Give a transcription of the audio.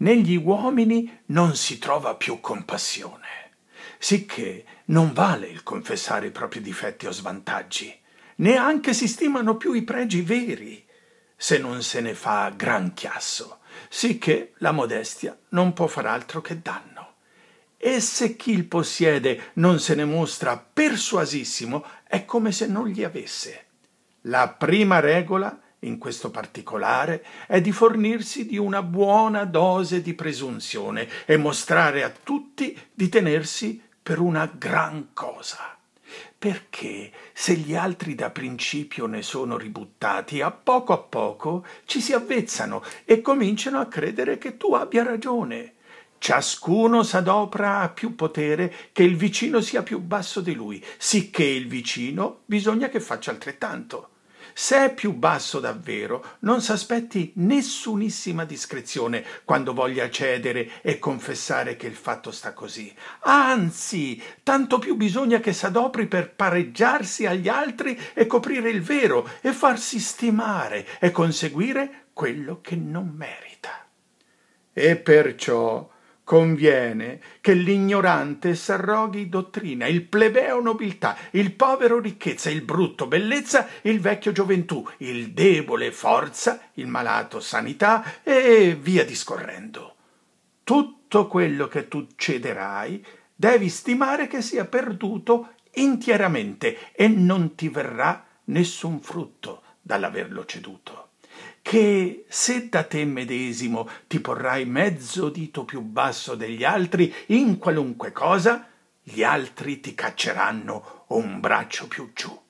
negli uomini non si trova più compassione, sicché non vale il confessare i propri difetti o svantaggi, neanche si stimano più i pregi veri, se non se ne fa gran chiasso, sicché la modestia non può far altro che danno. E se chi il possiede non se ne mostra persuasissimo, è come se non gli avesse. La prima regola è in questo particolare è di fornirsi di una buona dose di presunzione e mostrare a tutti di tenersi per una gran cosa. Perché se gli altri da principio ne sono ributtati, a poco a poco ci si avvezzano e cominciano a credere che tu abbia ragione. Ciascuno s'adopra a più potere che il vicino sia più basso di lui, sicché il vicino bisogna che faccia altrettanto. Se è più basso davvero, non s'aspetti nessunissima discrezione quando voglia cedere e confessare che il fatto sta così. Anzi, tanto più bisogna che s'adopri per pareggiarsi agli altri e coprire il vero e farsi stimare e conseguire quello che non merita. E perciò conviene che l'ignorante s'arroghi dottrina, il plebeo nobiltà, il povero ricchezza, il brutto bellezza, il vecchio gioventù, il debole forza, il malato sanità e via discorrendo. Tutto quello che tu cederai devi stimare che sia perduto intieramente e non ti verrà nessun frutto dall'averlo ceduto che se da te medesimo ti porrai mezzo dito più basso degli altri in qualunque cosa, gli altri ti cacceranno un braccio più giù.